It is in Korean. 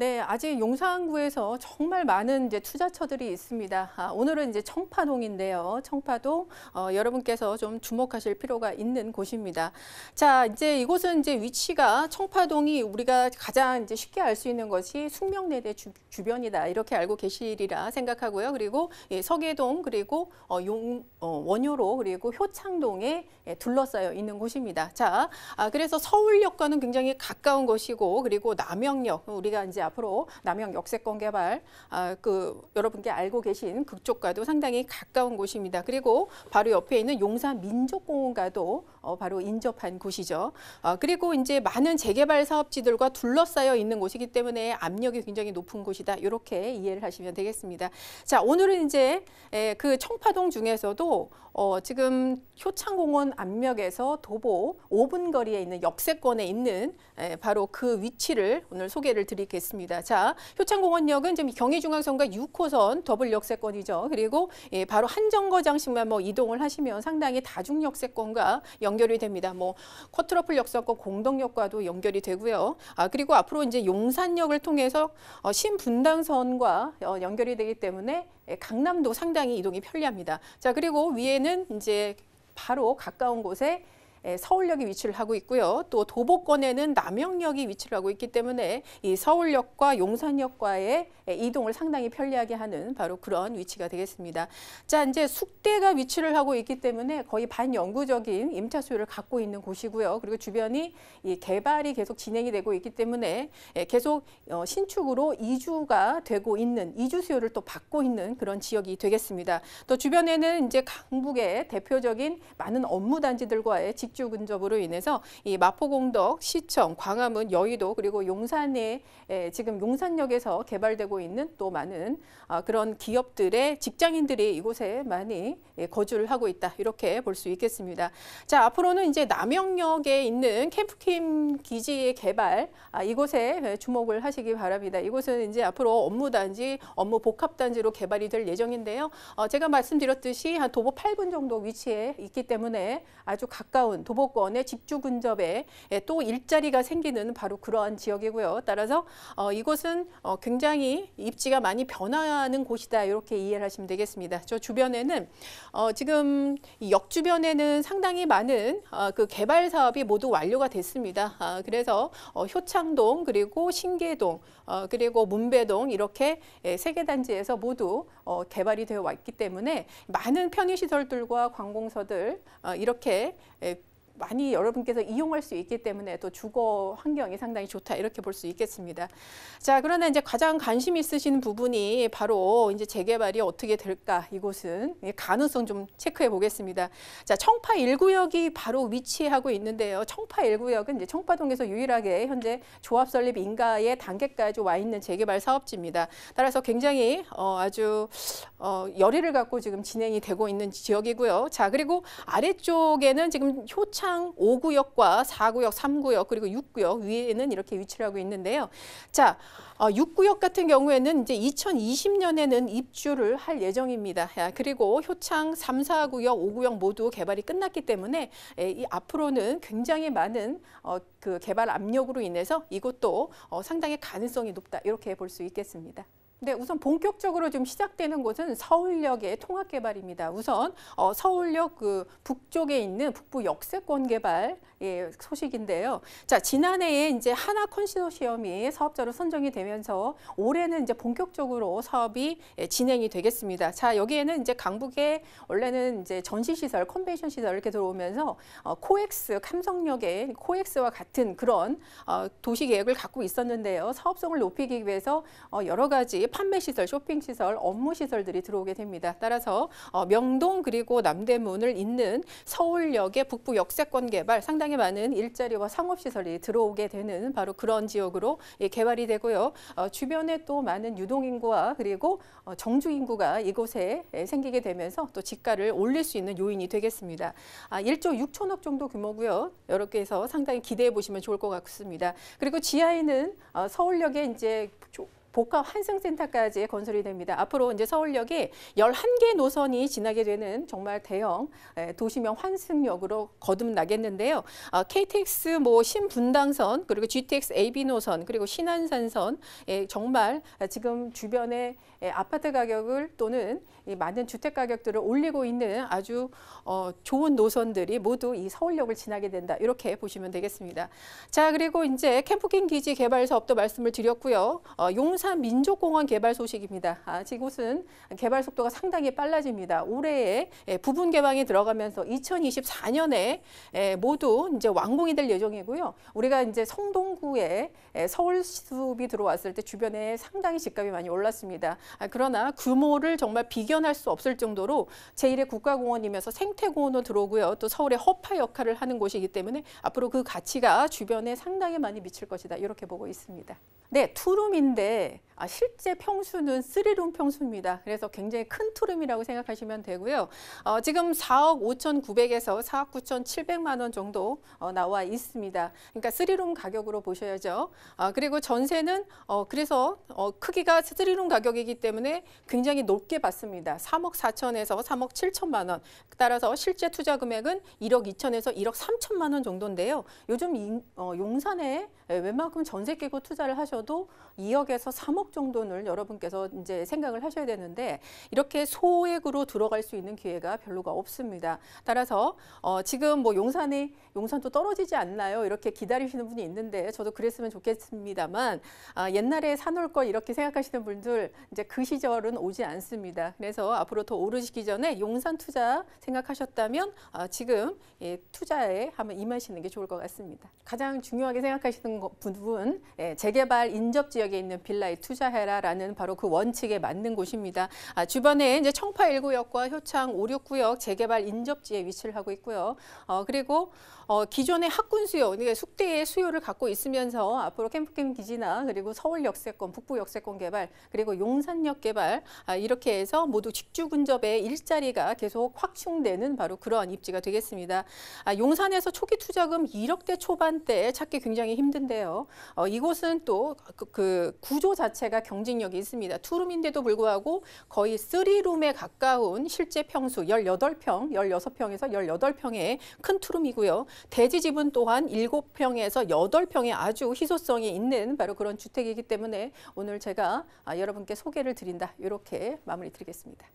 네, 아직 용산구에서 정말 많은 이제 투자처들이 있습니다. 아, 오늘은 이제 청파동인데요. 청파동 어, 여러분께서 좀 주목하실 필요가 있는 곳입니다. 자, 이제 이곳은 이제 위치가 청파동이 우리가 가장 이제 쉽게 알 수 있는 것이 숙명내대 주, 주 변이다 이렇게 알고 계시리라 생각하고요. 그리고 예, 서계동 그리고 어, 용 어, 원효로 그리고 효창동에 예, 둘러싸여 있는 곳입니다. 자, 아, 그래서 서울역과는 굉장히 가까운 곳이고 그리고 남영역 우리가 이제 앞으로 남영 역세권 개발 아, 그 여러분께 알고 계신 그쪽과도 상당히 가까운 곳입니다. 그리고 바로 옆에 있는 용산 민족공원과도 어, 바로 인접한 곳이죠. 어, 그리고 이제 많은 재개발 사업지들과 둘러싸여 있는 곳이기 때문에 압력이 굉장히 높은 곳이다. 이렇게 이해를 하시면 되겠습니다. 자, 오늘은 이제 에, 예, 그 청파동 중에서도 어, 지금 효창공원 압력에서 도보 5분 거리에 있는 역세권에 있는 에, 예, 바로 그 위치를 오늘 소개를 드리겠습니다. 있습니다. 자, 효창공원역은 지금 경의중앙선과 6호선 더블 역세권이죠. 그리고 예, 바로 한 정거장씩만 뭐 이동을 하시면 상당히 다중 역세권과 연결이 됩니다. 뭐 쿼트러플 역세권 공동역과도 연결이 되고요. 아 그리고 앞으로 이제 용산역을 통해서 어, 신분당선과 어, 연결이 되기 때문에 예, 강남도 상당히 이동이 편리합니다. 자, 그리고 위에는 이제 바로 가까운 곳에 서울역이 위치를 하고 있고요. 또 도보권에는 남영역이 위치를 하고 있기 때문에 이 서울역과 용산역과의 이동을 상당히 편리하게 하는 바로 그런 위치가 되겠습니다. 자, 이제 숙대가 위치를 하고 있기 때문에 거의 반영구적인 임차 수요를 갖고 있는 곳이고요. 그리고 주변이 이 개발이 계속 진행이 되고 있기 때문에 계속 어, 신축으로 이주가 되고 있는 이주 수요를 또 받고 있는 그런 지역이 되겠습니다. 또 주변에는 이제 강북의 대표적인 많은 업무 단지들과의 직 일직주 근접으로 인해서 이 마포공덕, 시청, 광화문, 여의도 그리고 용산에 지금 용산역에서 개발되고 있는 또 많은 아, 그런 기업들의 직장인들이 이곳에 많이 예, 거주를 하고 있다. 이렇게 볼 수 있겠습니다. 자, 앞으로는 이제 남영역에 있는 캠프킴 기지의 개발 아, 이곳에 주목을 하시기 바랍니다. 이곳은 이제 앞으로 업무단지, 업무 복합단지로 개발이 될 예정인데요. 어, 제가 말씀드렸듯이 한 도보 8분 정도 위치에 있기 때문에 아주 가까운 보면 도보권의 집주 근접에 예, 또 일자리가 생기는 바로 그러한 지역이고요. 따라서 어, 이곳은 어, 굉장히 입지가 많이 변화하는 곳이다 이렇게 이해를 하시면 되겠습니다. 저 주변에는 어, 지금 역 주변에는 상당히 많은 그 개발 사업이 모두 완료가 됐습니다. 아, 그래서 효창동 그리고 신계동 그리고 문배동 이렇게 예, 세계 단지에서 모두 개발이 되어 왔기 때문에 많은 편의시설들과 관공서들 이렇게 예, 많이 여러분께서 이용할 수 있기 때문에 또 주거 환경이 상당히 좋다 이렇게 볼 수 있겠습니다. 자 그러나 이제 가장 관심 있으신 부분이 바로 이제 재개발이 어떻게 될까 이곳은 예, 가능성 좀 체크해 보겠습니다. 자 청파 1구역이 바로 위치하고 있는데요. 청파 1구역은 이제 청파동에서 유일하게 현재 조합 설립 인가의 단계까지 와 있는 재개발 사업지입니다. 따라서 굉장히 어, 아주 어, 열의를 갖고 지금 진행이 되고 있는 지역이고요. 자 그리고 아래쪽에는 지금 효 평창 5구역과 4구역, 3구역 그리고 6구역 위에는 이렇게 위치를 하고 있는데요. 자, 6구역 어, 같은 경우에는 이제 2020년에는 입주를 할 예정입니다. 그리고 효창 3, 4구역, 5구역 모두 개발이 끝났기 때문에 예, 이 앞으로는 굉장히 많은 어, 그 개발 압력으로 인해서 이것도 어, 상당히 가능성이 높다 이렇게 볼 수 있겠습니다. 네, 우선 본격적으로 좀 시작되는 곳은 서울역의 통합 개발입니다. 우선 어, 서울역 그 북쪽에 있는 북부 역세권 개발 예, 소식인데요. 자, 지난해에 이제 하나 컨시도시엄이 사업자로 선정이 되면서 올해는 이제 본격적으로 사업이 예, 진행이 되겠습니다. 자, 여기에는 이제 강북에 원래는 이제 전시 시설, 컨벤션 시설 이렇게 들어오면서 어, 코엑스 감성역의 코엑스와 같은 그런 어, 도시 계획을 갖고 있었는데요. 사업성을 높이기 위해서 어, 여러 가지 판매시설, 쇼핑시설, 업무시설들이 들어오게 됩니다. 따라서 어, 명동 그리고 남대문을 잇는 서울역의 북부 역세권 개발 상당히 많은 일자리와 상업시설이 들어오게 되는 바로 그런 지역으로 예, 개발이 되고요. 어, 주변에 또 많은 유동인구와 그리고 어, 정주인구가 이곳에 예, 생기게 되면서 또 집가를 올릴 수 있는 요인이 되겠습니다. 아, 1조 6천억 정도 규모고요. 여러 개에서 상당히 기대해 보시면 좋을 것 같습니다. 그리고 지하에는 어, 서울역에 이제 복합 환승센터까지 건설이 됩니다. 앞으로 이제 서울역이 11개 노선이 지나게 되는 정말 대형 예, 도시명 환승역으로 거듭나겠는데요. KTX 아, 뭐 신분당선 그리고 GTX AB 노선 그리고 신한산선 예, 정말 지금 주변에 예, 아파트 가격을 또는 많은 주택 가격들을 올리고 있는 아주 어, 좋은 노선들이 모두 이 서울역을 지나게 된다. 이렇게 보시면 되겠습니다. 자 그리고 이제 캠프킹 기지 개발 사업도 말씀을 드렸고요. 어, 용산 민족공원 개발 소식입니다. 아, 이곳은 개발 속도가 상당히 빨라집니다. 올해에 예, 부분 개방이 들어가면서 2024년에 예, 모두 이제 완공이 될 예정이고요. 우리가 이제 성동구에 예, 서울숲이 들어왔을 때 주변에 상당히 집값이 많이 올랐습니다. 아, 그러나 규모를 정말 비견할 수 없을 정도로 제1의 국가공원이면서 생태공원으로 들어오고요. 또 서울의 허파 역할을 하는 곳이기 때문에 앞으로 그 가치가 주변에 상당히 많이 미칠 것이다. 이렇게 보고 있습니다. 네, 투룸인데 there. 아, 실제 평수는 3룸 평수입니다. 그래서 굉장히 큰 투룸이라고 생각하시면 되고요. 어, 지금 4억 5,900에서 4억 9,700만 원 정도 어, 나와 있습니다. 그러니까 3룸 가격으로 보셔야죠. 아, 그리고 전세는 어, 그래서 어, 크기가 3룸 가격이기 때문에 굉장히 높게 받습니다. 3억 4천에서 3억 7천만 원. 따라서 실제 투자 금액은 1억 2천에서 1억 3천만 원 정도인데요. 요즘 이, 어, 용산에 웬만큼 전세 깨고 투자를 하셔도 2억에서 3억 정도는 여러분께서 이제 생각을 하셔야 되는데 이렇게 소액으로 들어갈 수 있는 기회가 별로가 없습니다. 따라서 어, 지금 뭐 용산이 용산도 떨어지지 않나요? 이렇게 기다리시는 분이 있는데 저도 그랬으면 좋겠습니다만 아, 옛날에 사놓을 걸 이렇게 생각하시는 분들 이제 그 시절은 오지 않습니다. 그래서 앞으로 더 오르시기 전에 용산 투자 생각하셨다면 아, 지금 예, 투자에 한번 임하시는 게 좋을 것 같습니다. 가장 중요하게 생각하시는 부분 예, 재개발 인접 지역에 있는 빌라의 투자 투자해라라는 바로 그 원칙에 맞는 곳입니다. 아, 주변에 이제 청파 1구역과 효창 5, 6구역 재개발 인접지에 위치를 하고 있고요. 어, 그리고 어, 기존의 학군 수요, 그러니까 숙대의 수요를 갖고 있으면서 앞으로 캠프캠 기지나 그리고 서울 역세권, 북부 역세권 개발, 그리고 용산역 개발 아, 이렇게 해서 모두 직주 근접의 일자리가 계속 확충되는 바로 그러한 입지가 되겠습니다. 아, 용산에서 초기 투자금 1억대 초반대 찾기 굉장히 힘든데요. 어, 이곳은 또그 그 구조 자체가 자체가 경쟁력이 있습니다. 투룸인데도 불구하고 거의 쓰리룸에 가까운 실제 평수 18평, 16평에서 18평의 큰 투룸이고요. 대지 지분 또한 7평에서 8평의 아주 희소성이 있는 바로 그런 주택이기 때문에 오늘 제가 아, 여러분께 소개를 드린다. 이렇게 마무리 드리겠습니다.